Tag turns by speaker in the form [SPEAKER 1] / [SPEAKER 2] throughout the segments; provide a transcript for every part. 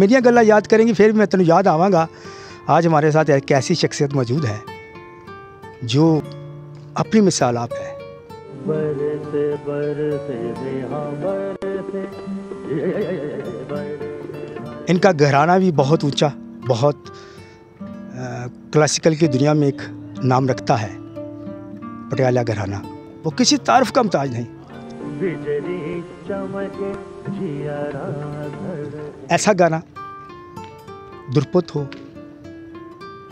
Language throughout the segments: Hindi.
[SPEAKER 1] ਮੇਰੀਆਂ गल् याद करेंगी फिर भी मैं ਤੈਨੂੰ याद ਆਵਾਂਗਾ आज हमारे साथ एक ऐसी शख्सियत मौजूद है जो अपनी मिसाल आप
[SPEAKER 2] है
[SPEAKER 1] इनका घराना भी बहुत ऊंचा बहुत आ, क्लासिकल की दुनिया में एक नाम रखता है पटियाला घराना वो किसी तारफ का मताज
[SPEAKER 2] नहीं
[SPEAKER 1] ऐसा गाना दुर्पत हो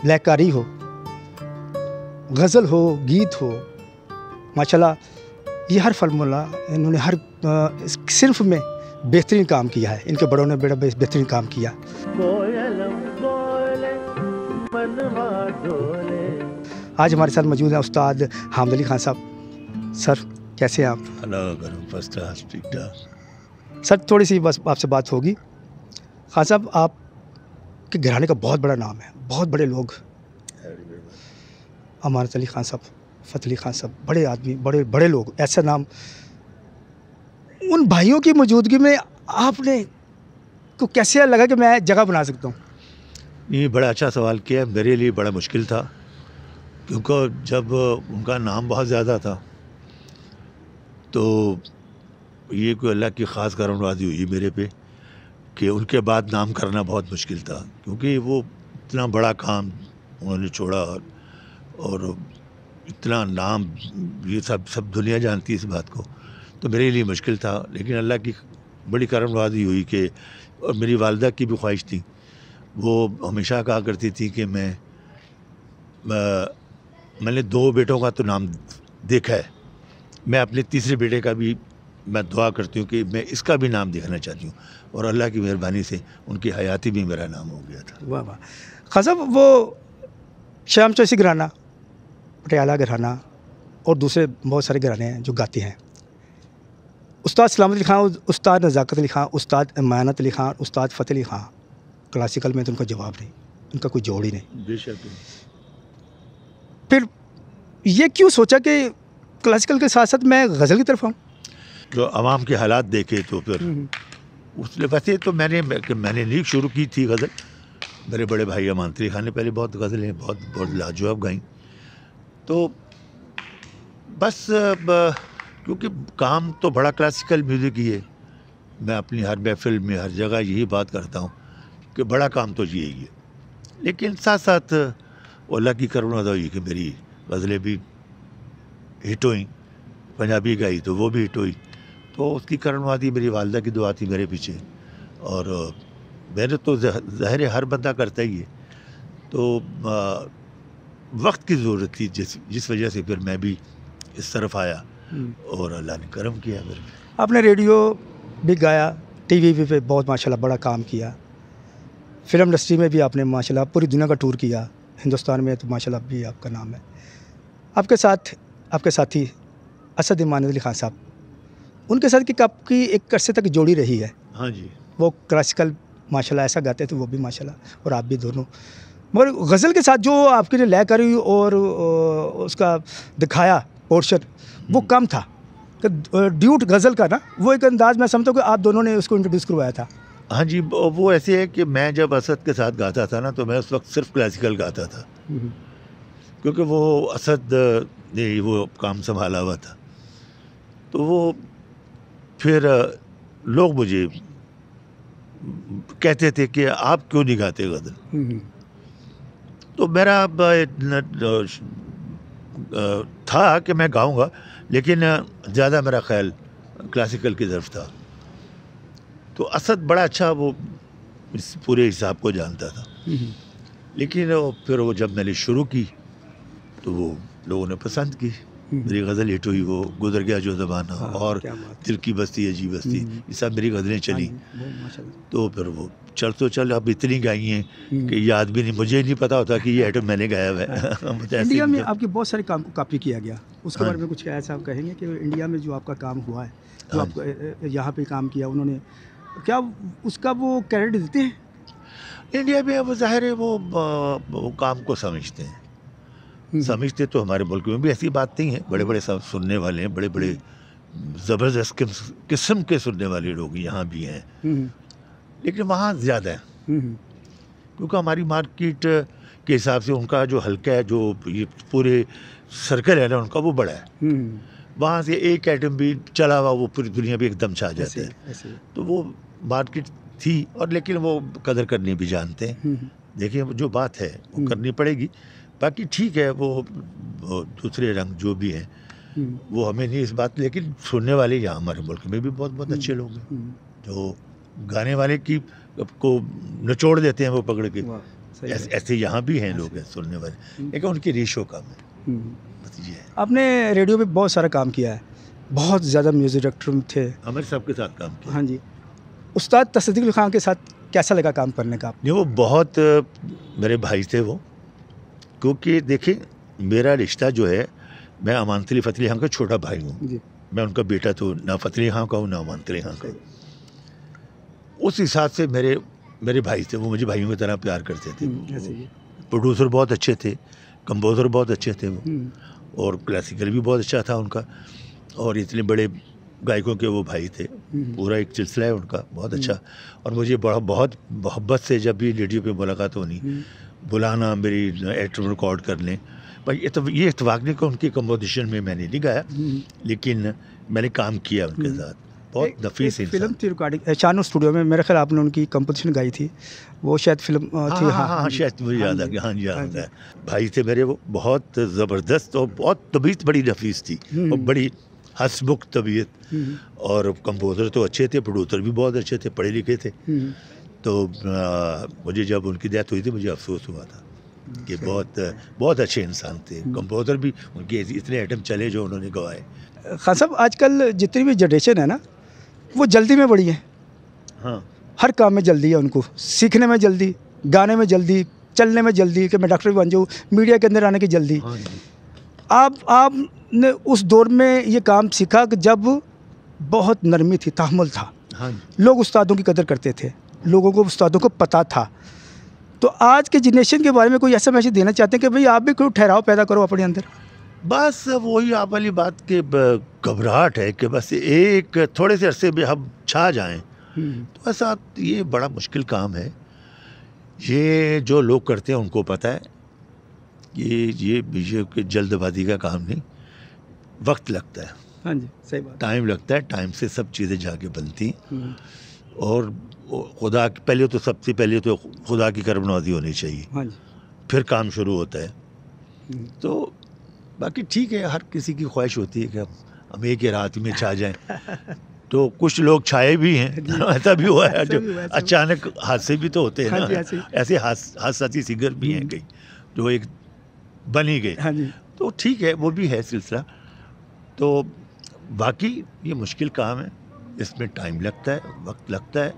[SPEAKER 1] लहकारी हो गज़ल हो गीत हो माशाल्लाह ये हर फार्मूला इन्होंने हर सिर्फ में बेहतरीन काम किया है इनके बड़ों ने बड़ा बेहतरीन काम किया आज हमारे साथ मौजूद हैं उस्ताद हामद अली खान साहब सर कैसे आप सर थोड़ी सी बस आपसे बात होगी खान हाँ साहब आप के घराने का बहुत बड़ा नाम है बहुत बड़े लोग अमानत अली खान साहब फतली खान साहब बड़े आदमी बड़े बड़े लोग ऐसा नाम उन भाइयों की मौजूदगी में आपने को कैसे लगा कि मैं जगह बना सकता हूँ
[SPEAKER 2] ये बड़ा अच्छा सवाल किया मेरे लिए बड़ा मुश्किल था क्योंकि जब उनका नाम बहुत ज़्यादा था तो ये कोई अल्लाह की ख़ास कारणबाजी हुई मेरे पे कि उनके बाद नाम करना बहुत मुश्किल था क्योंकि वो इतना बड़ा काम उन्होंने छोड़ा और, और इतना नाम ये सब सब दुनिया जानती इस बात को तो मेरे लिए मुश्किल था लेकिन अल्लाह की बड़ी कारणबाजी हुई कि और मेरी वालदा की भी ख्वाहिश थी वो हमेशा कहा करती थी कि मैं, मैं मैंने दो बेटों का तो नाम देखा है मैं अपने तीसरे बेटे का भी मैं दुआ करती हूँ कि मैं इसका भी नाम दिखाना चाहती हूँ और अल्लाह की मेहरबानी से उनकी हयाती भी मेरा नाम हो गया
[SPEAKER 1] था वाह वाह खजब वो श्याम चौसी घराना पटियाला घराना और दूसरे बहुत सारे घराने हैं जो गाते हैं उस्ताद सलामत अली खां उस्ताद नज़ाकत अली खां उस्ताद अमानत अली खां उस्ताद फ़तेह अली खां क्लासिकल में तो उनका जवाब नहीं उनका कोई जोड़ ही नहीं बेशक फिर ये क्यों सोचा कि क्लासिकल के साथ साथ मैं गज़ल की तरफ आऊँ
[SPEAKER 2] जो आवाम के हालात देखे तो फिर हम्म, हम्म। उसने वैसे तो मैंने मैंने लीग शुरू की थी गज़ल मेरे बड़े भाई अमानतरी खान ने पहले बहुत गज़लें बहुत बहुत लाजवाब गाई तो बस क्योंकि काम तो बड़ा क्लासिकल म्यूज़िक ही है मैं अपनी हर महफिल में हर जगह यही बात करता हूँ कि बड़ा काम तो यही है लेकिन साथ साथ अल्लाह की करुणा तो ये कि मेरी गज़लें भी हिट हुई पंजाबी गाई तो वो भी हिट हुई तो उसकी करण थी मेरी वालदा की दुआ थी मेरे पीछे और मेहनत तो जहर हर बंदा करता ही है तो वक्त की ज़रूरत थी जिस जिस वजह से फिर मैं भी इस तरफ आया और अल्लाह ने करम
[SPEAKER 1] किया फिर आपने रेडियो भी गाया टीवी भी पे बहुत माशाल्लाह बड़ा काम किया फिल्म इंडस्ट्री में भी आपने माशाल्लाह पूरी दुनिया का टूर किया हिंदुस्तान में तो माशाल्लाह भी आपका नाम है आपके साथ आपके साथी असद इमान अली खान साहब उनके साथ कि आपकी एक अरसे तक जोड़ी रही है हाँ जी वो क्लासिकल माशाल्लाह ऐसा गाते थे तो वो भी माशाल्लाह और आप भी दोनों मगर गज़ल के साथ जो आपके लिए लय करी और उसका दिखाया पोर्शन वो हम्म। कम था तो, ड्यूट गज़ल का ना वो एक अंदाज मैं समझता हूँ कि आप दोनों ने उसको इंट्रोड्यूस करवाया था हाँ जी वो ऐसे
[SPEAKER 2] है कि मैं जब असद के साथ गाता था ना तो मैं उस वक्त सिर्फ क्लासिकल गाता था हम्म। क्योंकि वो असद ने वो काम संभाला हुआ था तो वो फिर लोग मुझे कहते थे कि आप क्यों नहीं गाते गदर तो मेरा था कि मैं गाऊंगा लेकिन ज़्यादा मेरा ख्याल क्लासिकल की तरफ था तो असद बड़ा अच्छा वो इस पूरे हिसाब को जानता था लेकिन फिर वो जब मैंने शुरू की तो वो लोगों ने पसंद की हम्म। मेरी गज़ल हिट हुई वो गुजर गया जो ज़माना हाँ, और दिल की बस्ती अजी बस्ती हम्म। ये सब मेरी गज़लें हाँ चली तो फिर वो चल तो चल अब इतनी गाई हैं हम्म। कि याद भी नहीं मुझे नहीं पता होता कि ये आइटम मैंने गाया है हाँ। इंडिया में
[SPEAKER 1] आपके बहुत सारे काम को कॉपी किया गया उसके बारे में कुछ ऐसा आप कहेंगे कि इंडिया में जो आपका काम हुआ है जो आप यहाँ पर काम किया उन्होंने क्या उसका वो क्रेडिट देते हैं इंडिया में अब जाहिर है वो काम को समझते हैं
[SPEAKER 2] हम्म। समझते तो हमारे मुल्क में भी ऐसी बात नहीं है बड़े बड़े सब सुनने वाले हैं बड़े बड़े हम्म। ज़बरदस्त किस्म के सुनने वाले लोग यहाँ भी हैं हम्म। लेकिन वहाँ ज़्यादा है क्योंकि हमारी मार्केट के हिसाब से उनका जो हल्का है जो ये पूरे सर्कल है ना उनका वो बड़ा है वहाँ से एक आइटम भी चला हुआ वो पूरी दुनिया भी एकदम छा जाते हैं तो वो मार्केट थी और लेकिन वो कदर करनी भी जानते हैं देखिए जो बात है वो करनी पड़ेगी बाकी ठीक है वो दूसरे रंग जो भी हैं हम्म। वो हमें नहीं इस बात लेकिन सुनने वाले यहाँ हमारे मुल्क में भी बहुत बहुत अच्छे हम्म। लोग हैं हम्म। जो गाने वाले की को नचोड़ देते हैं वो पकड़ के ऐसे, एस, यहाँ भी हैं लोग हैं सुनने वाले लेकिन उनकी रेशो कम है
[SPEAKER 1] आपने रेडियो पे बहुत सारा काम किया है बहुत ज़्यादा म्यूज़िक डायरेक्टर थे हमारे सबके साथ काम किया हाँ जी उस्ताद तस्दीक खान के साथ कैसा लगा काम करने का
[SPEAKER 2] नहीं वो बहुत मेरे भाई थे वो क्योंकि देखिए मेरा रिश्ता जो है मैं अमानतली फतली खां का छोटा भाई हूँ मैं उनका बेटा तो ना फतली खां का हूँ ना अमानतली खां का उस हिसाब से मेरे मेरे भाई थे वो मुझे भाइयों की तरह प्यार करते थे प्रोड्यूसर हम्म, बहुत अच्छे थे कंपोज़र बहुत अच्छे थे वो हम्म। और क्लासिकल भी बहुत अच्छा था उनका और इतने बड़े गायकों के वो भाई थे हम्म, पूरा एक सिलसिला है उनका बहुत अच्छा और मुझे बड़ा बहुत मोहब्बत से जब भी रेडियो पे मुलाकात होनी बुलाना मेरी एटम रिकॉर्ड कर लें भाई ये तो ये वागने को उनकी कम्पोजिशन में मैंने नहीं गाया हम्म। लेकिन मैंने काम किया उनके हम्म। साथ बहुत नफीस
[SPEAKER 1] फिल्म थी रिकॉर्डिंग शानू स्टूडियो में मेरे ख्याल आपने उनकी कम्पोजिशन गाई थी वो शायद फिल्म थी हाँ हाँ, हाँ हाँ, हाँ शायद मुझे याद
[SPEAKER 2] आ हाँ गया हाँ याद है भाई थे मेरे वो बहुत ज़बरदस्त और बहुत तबीयत बड़ी नफीस थी और हम्म। बड़ी हसमुख तबीयत और कंपोज़र तो अच्छे थे प्रोड्यूसर भी बहुत अच्छे थे पढ़े लिखे थे तो आ, मुझे जब उनकी डेथ हुई थी मुझे अफसोस हुआ था कि बहुत बहुत अच्छे इंसान थे कंपोजर hmm. भी उनके इतने आइटम चले जो उन्होंने गवाए
[SPEAKER 1] खान साहब आजकल जितनी भी जनरेशन है ना वो जल्दी में बड़ी है हाँ हर काम में जल्दी है उनको सीखने में जल्दी गाने में जल्दी चलने में जल्दी कि मैं डॉक्टर बन जाऊँ मीडिया के अंदर आने की जल्दी हाँ आप आपने उस दौर में ये काम सीखा कि जब बहुत नरमी थी तहमुल था हाँ लोग उस्तादों की कदर करते थे लोगों को उस्तादों को पता था तो आज के जनरेशन के बारे में कोई ऐसा मैसेज देना चाहते हैं कि भाई आप भी कोई ठहराव पैदा करो अपने अंदर
[SPEAKER 2] बस वही आप वाली बात के घबराहट है कि बस एक थोड़े से अरसे में हम छा जाएं हम्म। तो ऐसा ये बड़ा मुश्किल काम है ये जो लोग करते हैं उनको पता है ये ये बीजेपी जल्दबाजी का काम नहीं वक्त लगता है
[SPEAKER 1] हाँ जी सही बात
[SPEAKER 2] टाइम लगता है टाइम से सब चीज़ें जाके बनती हम्म। और खुदा पहले तो सबसे पहले तो खुदा की कर्म नवाजी होनी चाहिए हाँ फिर काम शुरू होता है
[SPEAKER 1] हम्म।
[SPEAKER 2] तो बाकी ठीक है हर किसी की ख्वाहिश होती है कि हम हम एक ही रात में छा जाएं तो कुछ लोग छाए भी हैं ऐसा भी हुआ है जो अचानक हादसे भी तो होते हैं हाँ ना ऐसे हादसाती सिंगर भी हैं हम्म। कई जो एक बन ही गए हाँ तो ठीक है वो भी है सिलसिला तो बाकी ये मुश्किल काम है इसमें टाइम लगता है वक्त लगता है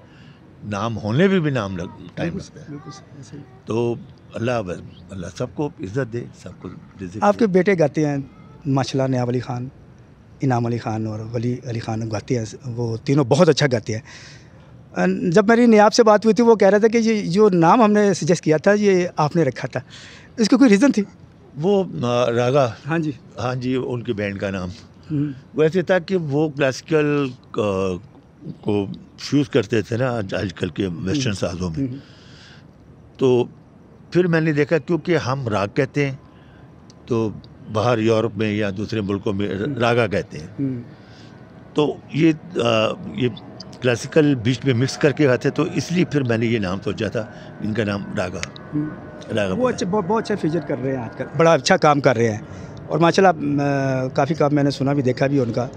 [SPEAKER 2] नाम होने भी भी नाम लग टाइम लगता
[SPEAKER 1] है
[SPEAKER 2] तो अल्लाह अल्लाह सबको इज्जत दे सबको
[SPEAKER 1] आपके बेटे गाते हैं माशाल्लाह नयाब अली खान इनाम अली खान और वली अली खान गाते हैं वो तीनों बहुत अच्छा गाते हैं जब मेरी नयाब से बात हुई थी वो कह रहा था कि ये जो नाम हमने सजेस्ट किया था ये आपने रखा था इसकी कोई रीज़न थी वो
[SPEAKER 2] रागा हाँ जी हाँ जी उनके बैंड का नाम हम्म। वैसे था कि वो क्लासिकल को फ्यूज़ करते थे ना आजकल के वेस्टर्न हम्म, साजों में हम्म, हम्म। तो फिर मैंने देखा क्योंकि हम राग कहते हैं तो बाहर यूरोप में या दूसरे मुल्कों में रागा कहते हैं तो ये आ, ये क्लासिकल बीच में मिक्स करके आते तो इसलिए फिर मैंने ये नाम सोचा था इनका नाम रागा
[SPEAKER 1] रागा वो अच्छे बहुत अच्छा फीचर कर रहे हैं आजकल बड़ा अच्छा काम कर रहे हैं और माशाल्लाह काफ़ी काम मैंने सुना भी देखा भी उनका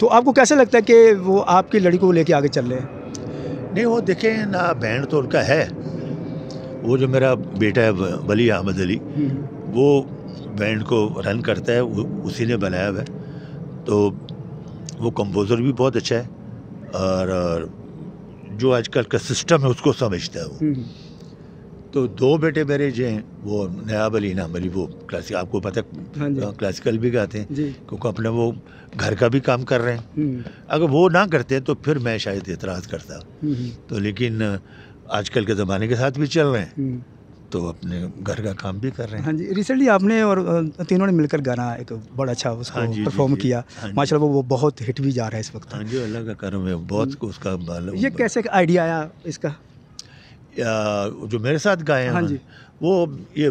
[SPEAKER 1] तो आपको कैसे लगता है कि वो आपकी लड़की को लेके आगे चल रहे हैं नहीं वो देखें ना बहन तो उनका है
[SPEAKER 2] वो जो मेरा बेटा है वली अहमद अली हम्म। वो बैंड को रन करता है उसी ने बनाया हुआ है तो वो कंपोज़र भी बहुत अच्छा है और जो आजकल का सिस्टम है उसको समझता है वो हम्म। तो दो बेटे मेरे जो हैं वो नयाब अली नाम अली वो क्लासिक आपको पता हाँ क्लासिकल हाँ, भी गाते हैं क्योंकि अपने वो घर का भी काम कर रहे हैं हम्म। अगर वो ना करते तो फिर मैं शायद एतराज़ करता हम्म, हम्म। तो लेकिन आजकल के ज़माने के साथ भी चल रहे हैं तो अपने घर का काम भी कर रहे हैं
[SPEAKER 1] हाँ जी रिसेंटली आपने और तीनों ने मिलकर गाना एक बड़ा अच्छा उसको हाँ परफॉर्म किया हाँ माशाल्लाह वो, वो बहुत हिट भी जा रहा है इस वक्त
[SPEAKER 2] हाँ जी अल्लाह का करम है बहुत उसका ये
[SPEAKER 1] कैसे आइडिया आया इसका
[SPEAKER 2] जो मेरे साथ गाए हैं हाँ जी वो ये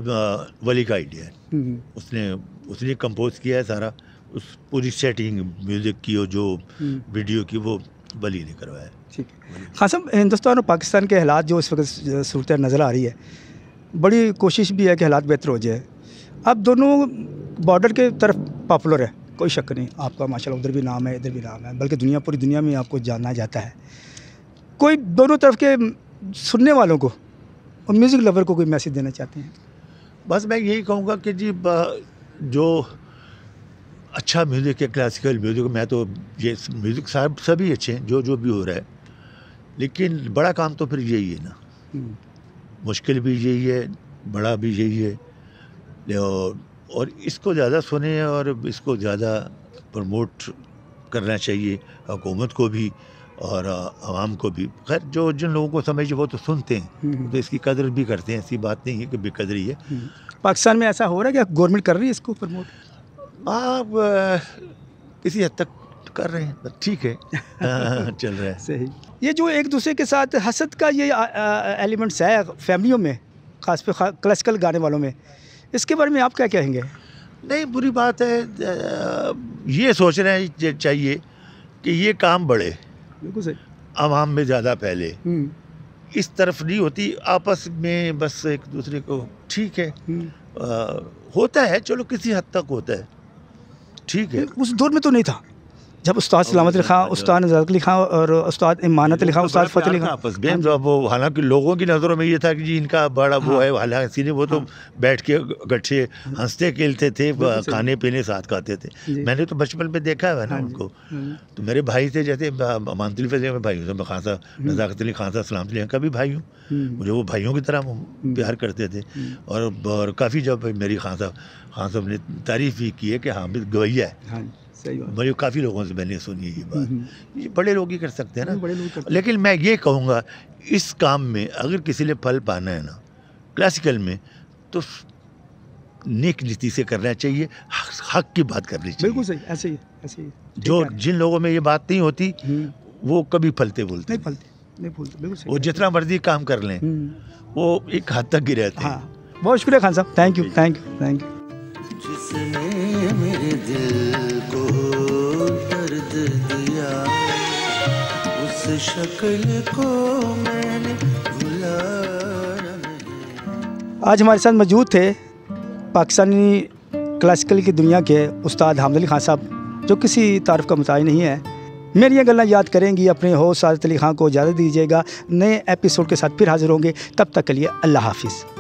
[SPEAKER 2] वली का आइडिया है हम्म, हम्म। उसने उसने कंपोज किया है सारा उस पूरी सेटिंग म्यूज़िक की और जो वीडियो हम्म। की वो वली ने करवाया
[SPEAKER 1] ठीक है खास हाँ हिंदुस्तान और पाकिस्तान के हालात जो इस वक्त सूरत नज़र आ रही है बड़ी कोशिश भी है कि हालात बेहतर हो जाए अब दोनों बॉर्डर के तरफ पॉपुलर है कोई शक नहीं आपका माशाल्लाह उधर भी नाम है इधर भी नाम है बल्कि दुनिया पूरी दुनिया में आपको जाना जाता है कोई दोनों तरफ के सुनने वालों को और म्यूज़िक लवर को कोई मैसेज देना चाहते हैं
[SPEAKER 2] बस मैं यही कहूँगा कि जी जो अच्छा म्यूज़िक है क्लासिकल म्यूज़िक मैं तो ये म्यूज़िक साहब सभी अच्छे हैं जो जो भी हो रहा है लेकिन बड़ा काम तो फिर यही है ना हम्म। मुश्किल भी यही है बड़ा भी यही है और, और इसको ज़्यादा सुने और इसको ज़्यादा प्रमोट करना चाहिए हुकूमत को भी और आवाम को भी खैर जो जिन लोगों को समझ वो तो सुनते हैं हम्म, हम्म। तो इसकी कदर भी करते हैं ऐसी बात नहीं है कि बेकदरी है हम्म। पाकिस्तान में ऐसा हो रहा है क्या गवर्नमेंट कर रही है
[SPEAKER 1] इसको प्रमोट आप किसी हद तक कर रहे हैं ठीक है हाँ, हाँ, हाँ, चल रहा है सही ये जो एक दूसरे के साथ हसद का ये एलिमेंट्स है फैमिलियों में खास पे खा, क्लासिकल गाने वालों में इसके बारे में आप क्या कहेंगे नहीं बुरी बात है
[SPEAKER 2] ये सोच रहे हैं चाहिए कि ये काम बढ़े बिल्कुल सही आवाम में ज़्यादा पहले हम्म। इस तरफ नहीं होती आपस में बस एक दूसरे को ठीक है आ, हम्म। होता है चलो किसी हद तक होता है ठीक है
[SPEAKER 1] उस दौर में तो नहीं था जब उस्ताद सलामत लिखा उस्ताद नजारत लिखा और उस्ताद इमानत लिखा तो उस्ताद फ़तेह लिखा
[SPEAKER 2] आपस में जब वो हालांकि लोगों की नज़रों में ये था कि जी इनका बड़ा वो हाँ। है हालांकि वो तो हाँ। बैठ के इकट्ठे हाँ। हंसते खेलते थे खाने पीने साथ खाते थे मैंने तो बचपन में देखा है ना उनको तो मेरे भाई थे जैसे मानतुल फजे में भाई हूँ खान साहब हम्म। नजाकत अली खान साहब सलामत का भी भाई हूँ हम्म। मुझे वो भाइयों की तरह हम्म। प्यार करते थे और काफ़ी जब मेरी खान साहब खान साहब ने तारीफ़ भी की है कि भी गवैया है सही बात काफ़ी लोगों से मैंने सुनी ये बात हम्म, हम्म। ये बड़े लोग ही कर सकते हैं ना बड़े लोग लेकिन मैं ये कहूँगा इस काम में अगर किसी ने फल पाना है ना क्लासिकल में तो नेक नीति से करना चाहिए हक की बात करनी चाहिए बिल्कुल सही ऐसे ही ऐसे ही जो जिन लोगों में ये बात नहीं होती हम्म। वो कभी फलते बोलते नहीं फलते
[SPEAKER 1] नहीं फूलते बिल्कुल वो
[SPEAKER 2] जितना मर्जी काम कर लें वो एक हद तक ही रहते हैं हाँ,
[SPEAKER 1] बहुत शुक्रिया खान साहब thank you thank you thank you
[SPEAKER 2] जिसने मेरे दिल को दर्द दिया उस शक्ल को मैंने भुला
[SPEAKER 1] आज हमारे साथ मौजूद थे पाकिस्तानी क्लासिकल की दुनिया के उस्ताद हामद अली खान साहब जो किसी तारफ़ का मुताज नहीं है मेरी ये गल्ला याद करेंगी अपने हो सारत अली खान को इजाज़त दीजिएगा नए एपिसोड के साथ फिर हाज़िर होंगे तब तक के लिए अल्लाह हाफिज़